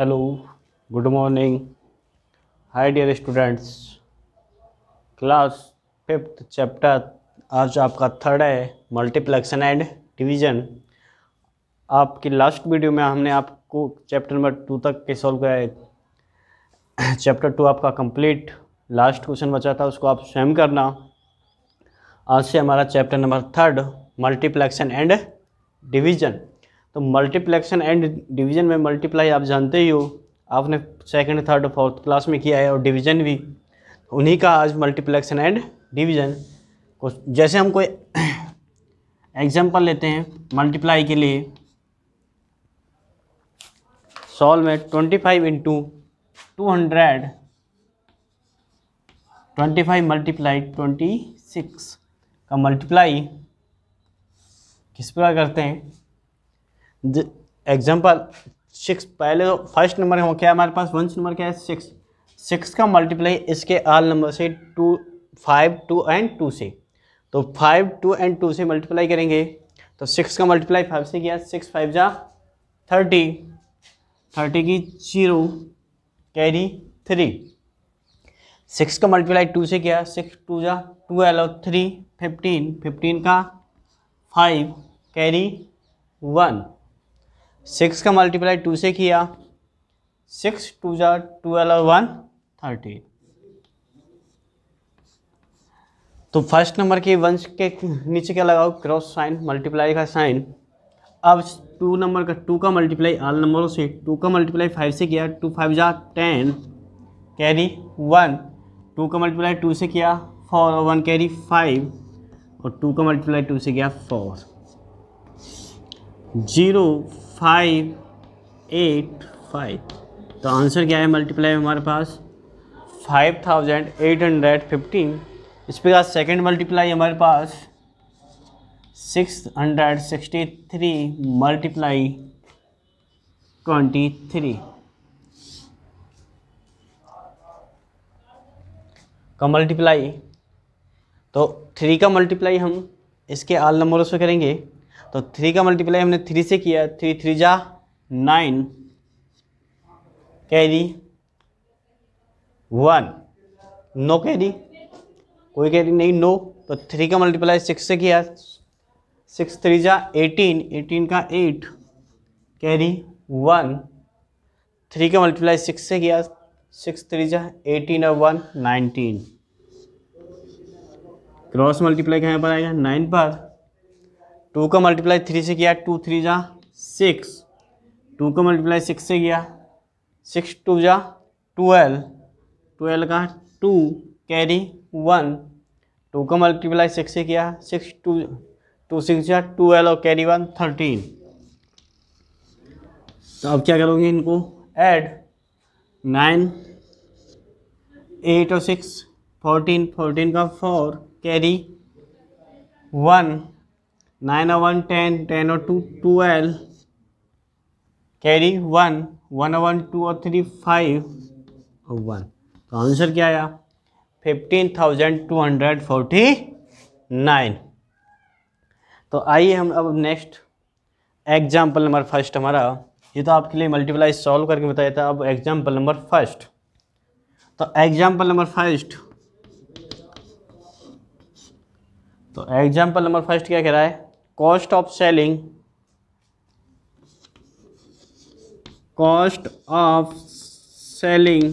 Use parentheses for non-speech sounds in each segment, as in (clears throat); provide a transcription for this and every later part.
Hello good morning hi dear students class fifth chapter आज आपका third है multiplication and division आपकी last video में हमने आपको चैप्टर नंबर टू तक के सॉल्व कराए चैप्टर टू आपका कंप्लीट लास्ट क्वेश्चन बचा था उसको आप स्वयं करना आज से हमारा chapter number third multiplication and division तो मल्टीप्लेक्शन एंड डिवीजन में मल्टीप्लाई आप जानते ही हो आपने सेकंड थर्ड फोर्थ क्लास में किया है और डिवीजन भी उन्हीं का आज मल्टीप्लेक्शन एंड डिवीजन जैसे हम कोई एग्जाम्पल लेते हैं मल्टीप्लाई के लिए सॉल्व में twenty five into two hundred twenty five multiply twenty six का मल्टीप्लाई किस प्रकार करते हैं एग्जाम्पल सिक्स पहले तो फर्स्ट नंबर हो क्या हमारे पास वंस नंबर क्या है सिक्स सिक्स का मल्टीप्लाई इसके आल नंबर से two five two and two से तो फाइव टू एंड टू से मल्टीप्लाई करेंगे तो सिक्स का मल्टीप्लाई फाइव से किया सिक्स फाइव जा थर्टी थर्टी की जीरो कैरी थ्री सिक्स का मल्टीप्लाई टू से किया सिक्स टू जा एल और थ्री फिफ्टीन फिफ्टीन का फाइव कैरी वन सिक्स का मल्टीप्लाई टू से किया सिक्स टू जा ट्वेल्व और वन थर्टी तो फर्स्ट नंबर के वंश के नीचे क्या लगाओ क्रॉस साइन मल्टीप्लाई का साइन अब टू नंबर का टू का मल्टीप्लाई आल नंबरों से टू का मल्टीप्लाई फाइव से किया टू फाइव जा टेन कैरी वन टू का मल्टीप्लाई टू से किया फोर और वन कैरी फाइव और टू का मल्टीप्लाई टू से किया four zero five eight five तो आंसर क्या है मल्टीप्लाई में हमारे पास five thousand eight hundred fifteen इस पर सेकेंड मल्टीप्लाई हमारे पास six hundred sixty three multiply twenty three का मल्टीप्लाई तो थ्री का मल्टीप्लाई हम इसके आल नंबरों से करेंगे तो थ्री का मल्टीप्लाई हमने थ्री से किया थ्री थ्री जा nine carry one no carry कोई कैरी नहीं नो तो थ्री का मल्टीप्लाई सिक्स से किया सिक्स थ्री जा एटीन एटीन का एट कैरी वन थ्री का मल्टीप्लाई सिक्स से किया सिक्स थ्री जा एटीन और वन नाइनटीन क्रॉस मल्टीप्लाई कहाँ पर आएगा नाइन पर टू का मल्टीप्लाई थ्री से किया टू थ्री जा सिक्स टू का मल्टीप्लाई सिक्स से किया सिक्स टू जा ट्वेल्व ट्वेल्व का टू कैरी वन टू का मल्टीप्लाई सिक्स से किया सिक्स टू टू सिक्स जा ट्वेल्व और कैरी वन थर्टीन तो अब क्या करोगे इनको ऐड नाइन एट और सिक्स फोर्टीन फोर्टीन का four carry one nine one ten ten और two twelve carry one one one two और थ्री फाइव और वन तो आंसर क्या आया fifteen thousand two hundred forty nine तो आइए हम अब नेक्स्ट एग्जाम्पल नंबर फर्स्ट हमारा ये तो आपके लिए मल्टीप्लाई सॉल्व करके बताया था अब एग्जाम्पल नंबर फर्स्ट तो एग्जाम्पल नंबर फर्स्ट तो एग्जाम्पल नंबर फर्स्ट क्या कह रहा है cost of selling cost of selling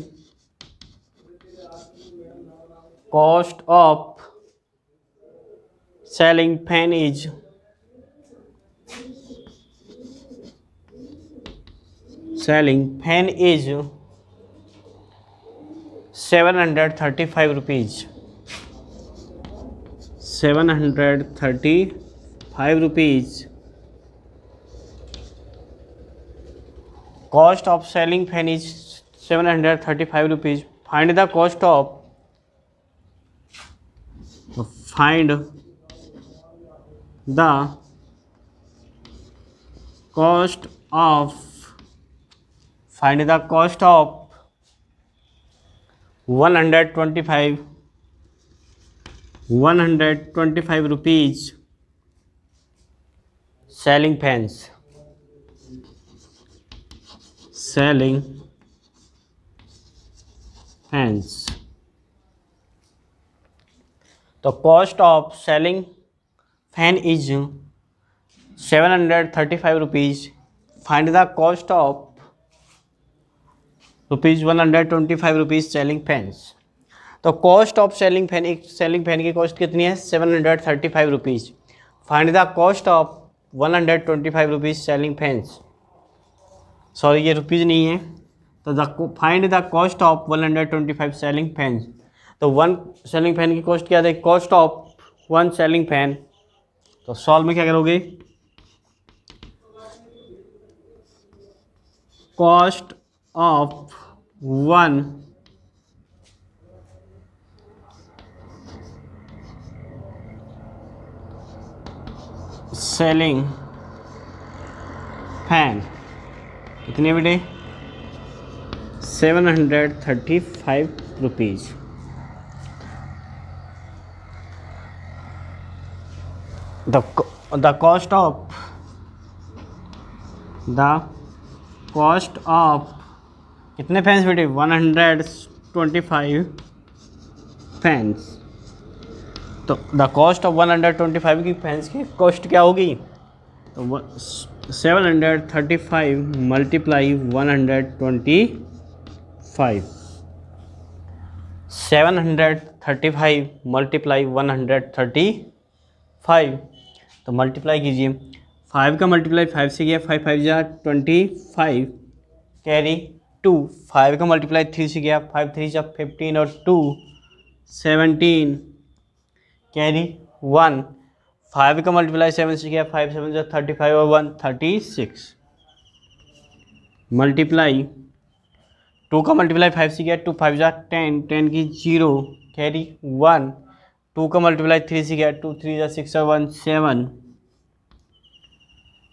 cost of selling pen is selling pen is 735 rupees 735 five rupees cost of ceiling fan is seven hundred thirty five rupees find the cost of find the cost of find the cost of one hundred twenty five one hundred twenty five rupees ceiling ceiling fans fans तो cost of ceiling fan is seven hundred thirty five rupees find the cost of rupees one hundred twenty five rupees ceiling fans तो cost of ceiling fan एक selling fan की cost कितनी है seven hundred thirty five rupees find the cost of one hundred twenty five rupees ceiling fans sorry ये rupees नहीं है तो the find the cost of one hundred twenty five ceiling fans तो one ceiling fan की cost क्या थे cost of one ceiling fan तो solve में क्या करोगे cost of one selling fan कितने बेटे seven hundred thirty five rupees the cost of the cost of कितने फैंस बेटे one hundred twenty five fans तो the cost of one hundred twenty five की पेंस की कॉस्ट क्या होगी तो seven hundred thirty five multiply one hundred twenty five seven hundred thirty five multiply one hundred thirty five तो multiply कीजिए five का multiply five से गया फाइव फाइव जा twenty five carry two five का मल्टीप्लाई थ्री से गया five three जा फिफ्टीन और two seventeen carry one five का मल्टीप्लाई सेवन से किया फाइव सेवन जो थर्टी फाइव और one thirty six multiply two का मल्टीप्लाई फाइव से किया टू फाइव जार टेन टेन की जीरो कैरी वन टू का मल्टीप्लाई थ्री से किया टू थ्री जार सिक्स और वन सेवन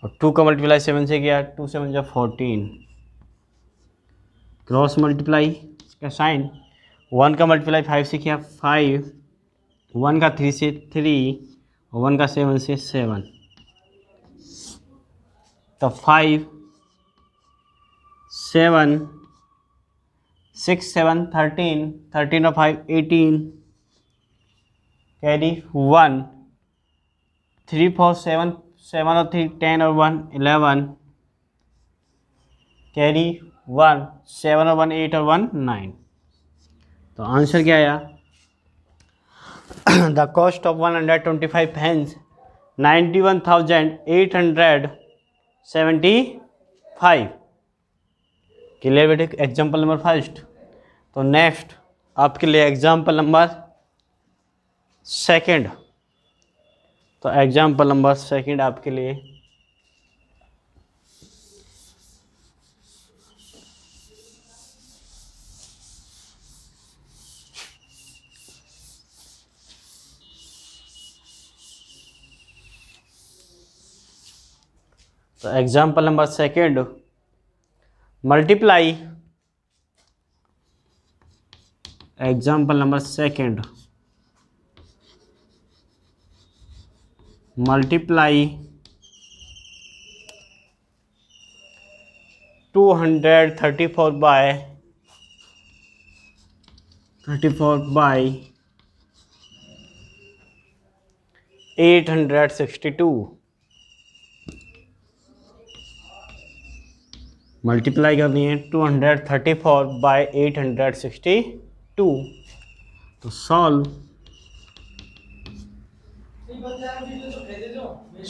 और टू का मल्टीप्लाई सेवन से किया टू सेवन जहाँ फोर्टीन क्रॉस मल्टीप्लाई का साइन वन का मल्टीप्लाई फाइव से किया फाइव वन का थ्री से थ्री और वन का सेवन से सेवन तो five seven six seven thirteen thirteen और five eighteen carry one three four seven seven और थ्री टेन और one eleven carry one seven और वन एट और वन नाइन तो आंसर क्या आया (clears throat) the cost of 125 five 91,875 clear बेटे example number first तो नेक्स्ट आपके लिए एग्जाम्पल नंबर सेकंड तो एग्जाम्पल नंबर सेकंड आपके लिए तो example number second multiply example number second multiply two hundred thirty four by thirty four by eight hundred sixty two multiply करनी है two hundred thirty four by eight hundred sixty two तो solve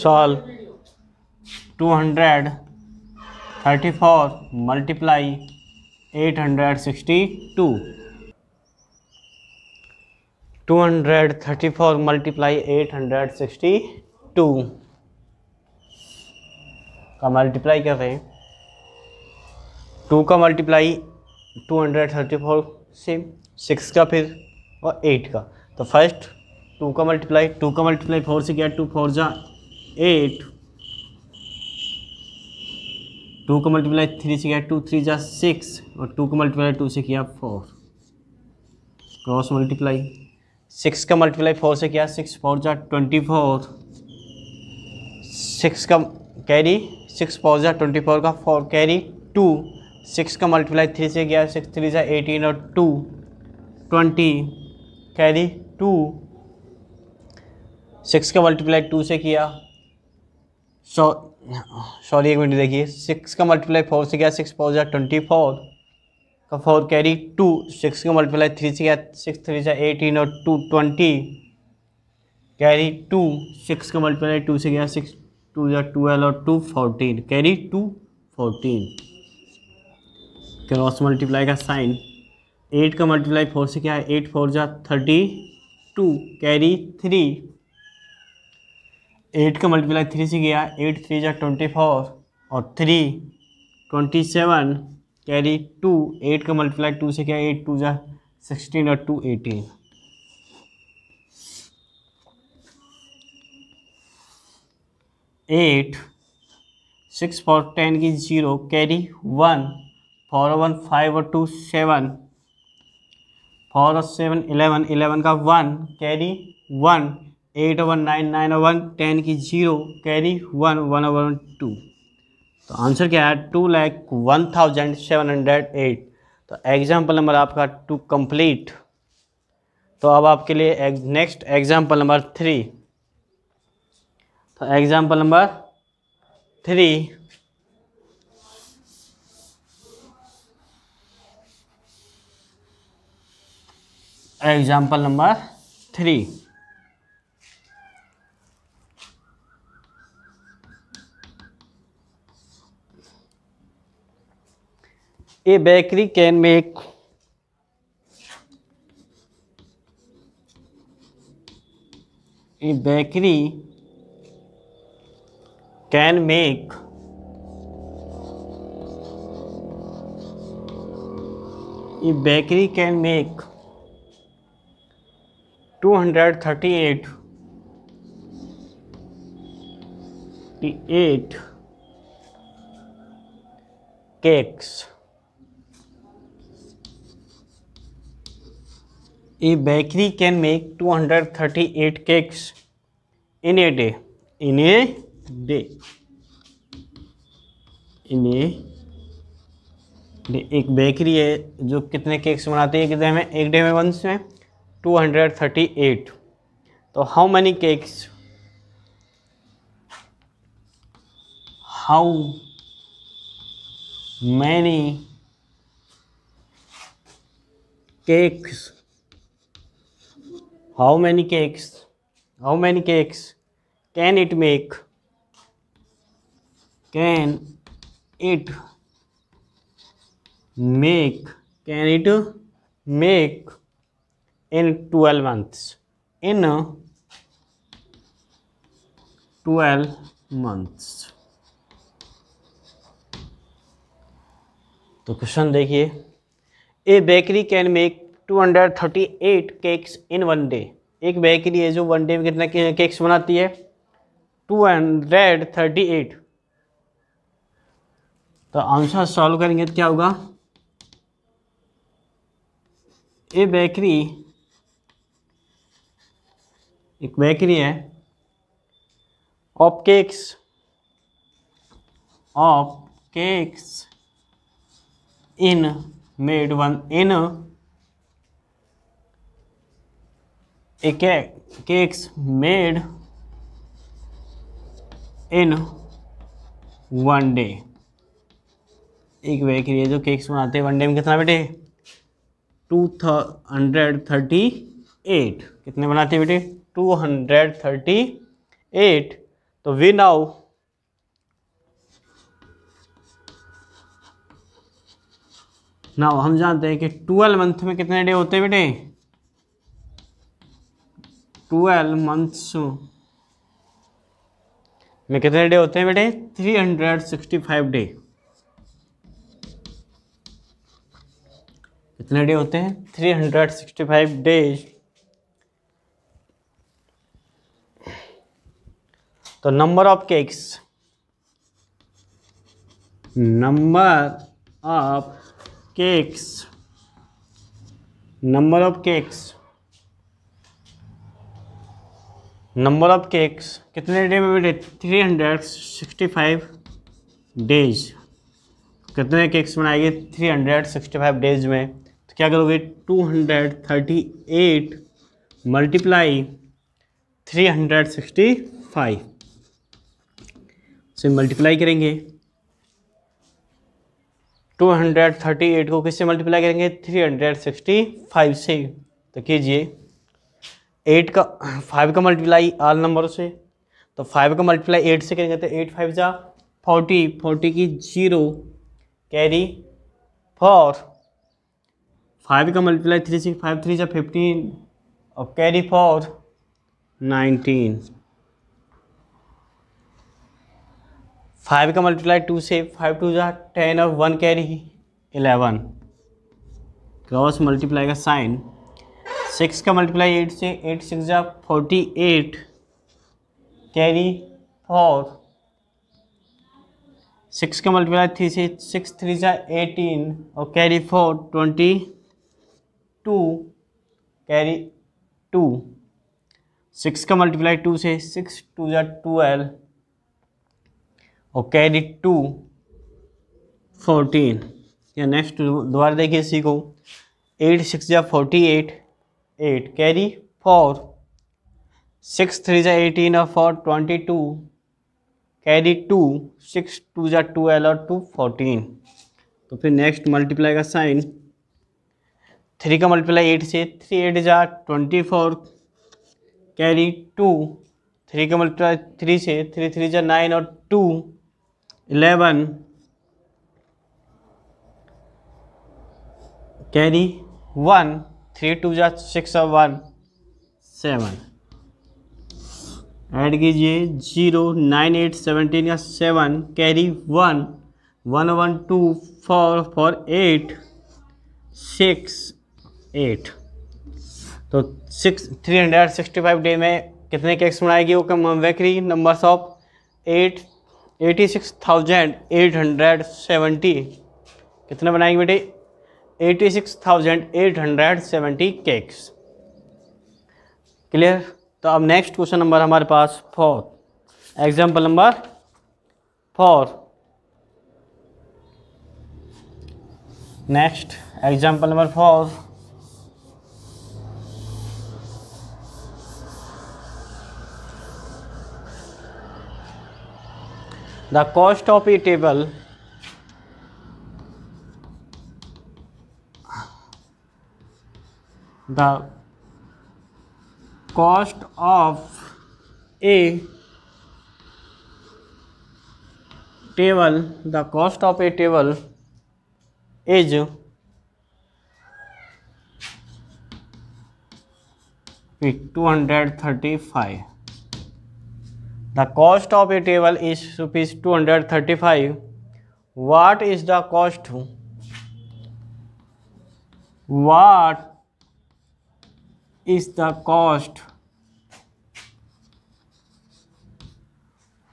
solve two hundred thirty four multiply eight hundred sixty two two hundred thirty four multiply eight hundred sixty two का multiply कर रहे हैं two का multiply two hundred thirty four से six का फिर और एट का तो फर्स्ट टू का मल्टीप्लाई टू का मल्टीप्लाई फोर से किया टू फोर जा एट टू का मल्टीप्लाई थ्री से किया टू थ्री जा सिक्स और टू का मल्टीप्लाई टू से किया फोर क्रॉस मल्टीप्लाई सिक्स का मल्टीप्लाई फोर से किया सिक्स फोर जा ट्वेंटी फोर सिक्स का कैरी सिक्स फोर जा ट्वेंटी फोर का फोर कैरी टू सिक्स का मल्टीप्लाई थ्री से गया सिक्स थ्री सा एटीन और two twenty carry two six का मल्टीप्लाई टू से किया सौ सॉरी एक मिनट देखिए सिक्स का मल्टीप्लाई फोर से गया सिक्स फोर ज़ा ट्वेंटी फोर का फोर कैरी टू सिक्स का मल्टीप्लाई थ्री से गया सिक्स थ्री सा एटीन और two twenty carry two six का मल्टीप्लाई टू से गया सिक्स टू या ट्वेल्व और two fourteen carry two fourteen cross multiply का साइन एट का मल्टीप्लाई फोर से क्या है एट फोर जा thirty two carry three eight का मल्टीप्लाई थ्री से गया एट थ्री जा ट्वेंटी फोर और three twenty seven carry two eight का मल्टीप्लाई टू से क्या एट टू जा सिक्सटीन और two eighteen eight six four ten की zero carry one four one five और टू सेवन फोर और सेवन इलेवन इलेवन का one carry one eight one nine nine one ten की zero carry one one one two तो answer क्या है two lakh one thousand seven hundred eight तो example number आपका two complete तो अब आपके लिए नेक्स्ट एग्जाम्पल नंबर थ्री तो example number three example number three a bakery can make a bakery can make a bakery can make two hundred thirty eight eight cakes a bakery can make 238 cakes in a day in a day in a day एक bakery है जो कितने cakes बनाती है कितने में एक day में बंस में 238 so how many cakes how many cakes how many cakes how many cakes can it make can it make can it make in 12 months in 12 months तो क्वेश्चन देखिए a bakery can make 238 cakes in one day एक bakery है जो one day में कितना cakes बनाती है 238 तो आंसर सॉल्व करेंगे तो क्या होगा ए बेकरी एक बेकरी है of cakes of cakes in made one in a cakes made in one day एक बेकरी है जो केक्स बनाते हैं वन डे में कितना बेटे टू हंड्रेड थर्टी एट कितने बनाते हैं बेटे 238 तो वी नाउ नाउ हम जानते हैं कि 12 मंथ में कितने डे होते हैं बेटे 12 मंथ्स में कितने डे होते हैं बेटे three hundred sixty five day कितने डे होते हैं three hundred sixty five days तो number of cakes number of cakes number of cakes number of cakes कितने डे में बेटे three hundred sixty five days कितने केक्स बनाएंगे three hundred sixty five days में तो क्या करोगे two hundred thirty eight multiply three hundred sixty five से मल्टीप्लाई करेंगे 238 को किससे मल्टीप्लाई करेंगे 365 से तो कीजिए 8 का 5 का मल्टीप्लाई आल नंबरों से तो 5 का मल्टीप्लाई 8 से करेंगे तो 8 फाइव जा फोर्टी फोर्टी की जीरो कैरी फोर फाइव का multiply three six five three जा फिफ्टीन और कैरी फोर नाइनटीन फाइव का मल्टीप्लाई टू से फाइव टू ज़ार टेन और one carry eleven cross multiply का साइन सिक्स का मल्टीप्लाई एट से एट सिक्स ज़ार forty eight carry four six का मल्टीप्लाई थ्री से सिक्स थ्री ज़ार एटीन और carry four twenty two carry two six का मल्टीप्लाई टू से सिक्स टू जै ट्वेल्व और कैरी टू फोर्टीन या नेक्स्ट दोबारा देखिए इसी को एट सिक्स या forty eight eight carry four six three जा एटीन और four twenty two carry two six two जा एल और टू फोर्टीन तो फिर नेक्स्ट मल्टीप्लाई का साइन थ्री का मल्टीप्लाई एट से थ्री एट जा twenty four carry two three का मल्टीप्लाई थ्री से थ्री थ्री जा नाइन और to eleven carry one three two जा सिक्स और वन सेवन ऐड कीजिए जीरो नाइन एट सेवनटीन या seven carry one one one two four four eight six eight तो six three hundred sixty five day में कितने cakes बनाएगी वो कम bakery numbers of eight eighty six thousand eight hundred seventy कितने बनाएंगे बेटे eighty six thousand eight hundred seventy cakes clear तो अब नेक्स्ट क्वेश्चन नंबर हमारे पास four example number four next example number four the cost of a table the cost of a table the cost of a table is Two hundred thirty-five. The cost of a table is rupees 235. What is the cost? What is the cost?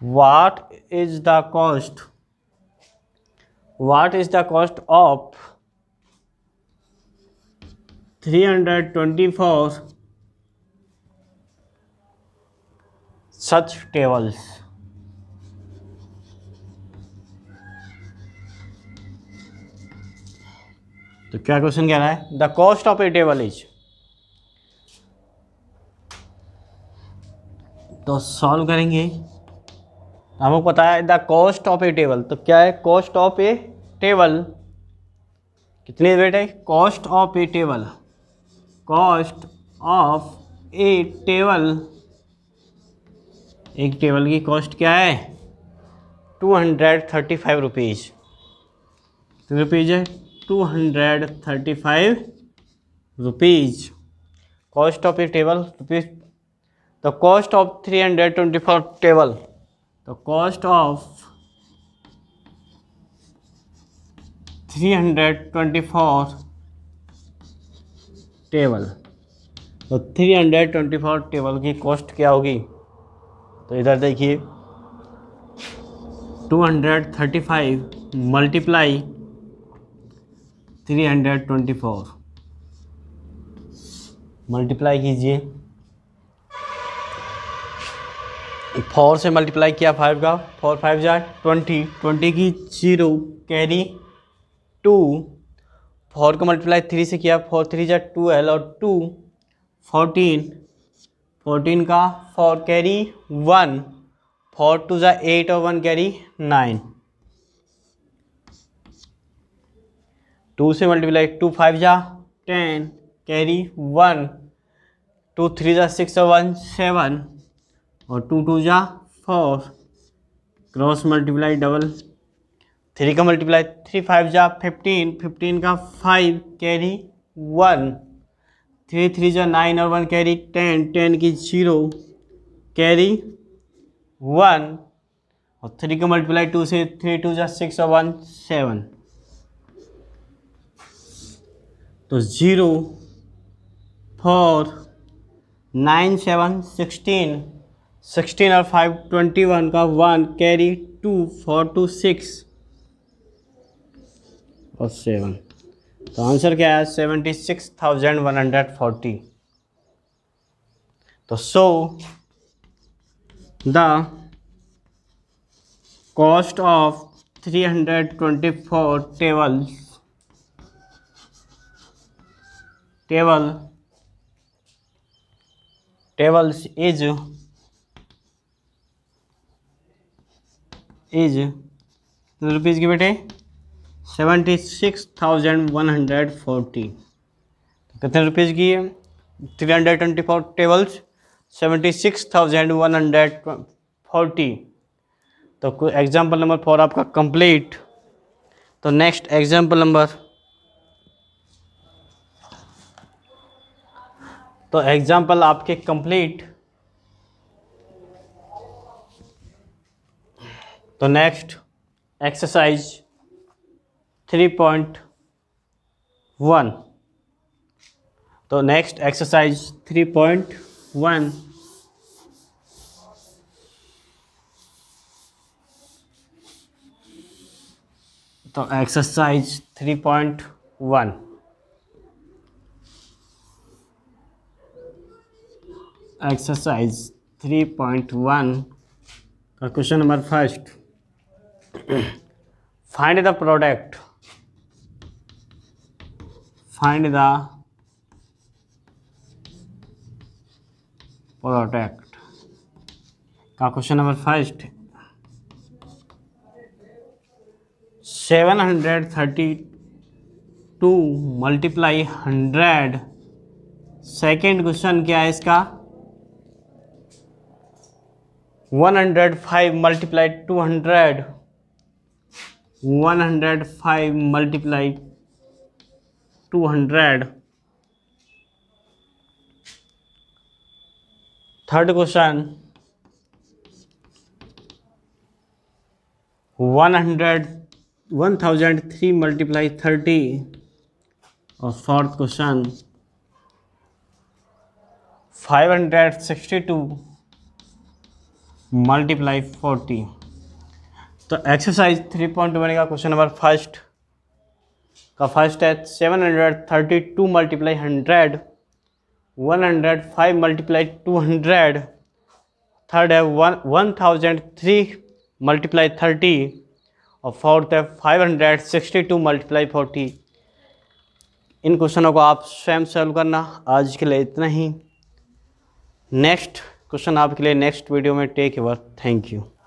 What is the cost? What is the cost of 324 such tables तो क्या question कह रहा है the cost of a table is तो solve करेंगे हमको पता है the cost of a table तो क्या है कॉस्ट ऑफ ए टेबल कितने बेटे cost of a table cost of a table एक टेबल की कॉस्ट क्या है two hundred thirty five rupees rupees है two hundred thirty five rupees cost of a table rupees the cost of three hundred twenty four table the cost of three hundred twenty four table तो three hundred twenty four table की cost क्या होगी तो इधर देखिए 235 multiply 324 multiply कीजिए four से multiply किया फाइव का फोर फाइव जार ट्वेंटी ट्वेंटी की जीरो कैरी टू फोर को मल्टीप्लाई थ्री से किया फोर थ्री जार ट्वेल्व और टू फोर्टीन फोर्टीन का four carry one four two ज़ा एट और वन कैरी नाइन टू से मल्टीप्लाई टू फाइव जा ten carry one two three जा सिक्स और वन सेवन और टू टू जा four cross multiply double three का मल्टीप्लाई थ्री फाइव जा फिफ्टीन फिफ्टीन का five carry one three three जो नाइन और वन कैरी टेन टेन की जीरो कैरी वन और थ्री को मल्टीप्लाई टू से थ्री टू जो सिक्स और वन सेवन तो zero four nine seven sixteen sixteen और फाइव ट्वेंटी वन का one carry two four two six और सेवन तो आंसर क्या है seventy six thousand one hundred forty तो so the cost of three hundred twenty four table table tables is is rupees की बेटे seventy six thousand one hundred forty कितने rupees की है three hundred twenty four tables seventy six thousand one hundred forty तो example number four आपका complete तो next example number तो example आपके कंप्लीट तो next exercise three point one तो next exercise three point one तो exercise three point one exercise three point one का question number first find the product find the product का question number first 732 multiply 100 second question क्या है इसका 105 multiply 200 105 multiply two hundred third question one hundred one thousand three multiply thirty और fourth question five hundred sixty two multiply forty तो exercise three point one का question number first का first है seven hundred thirty two multiply hundred one hundred five multiply two hundred third है one one thousand three multiply thirty और fourth है five hundred sixty two multiply forty इन क्वेश्चनों को आप स्वयं सॉल्व करना आज के लिए इतना ही नेक्स्ट क्वेश्चन आपके लिए नेक्स्ट वीडियो में टेक एवर थैंक यू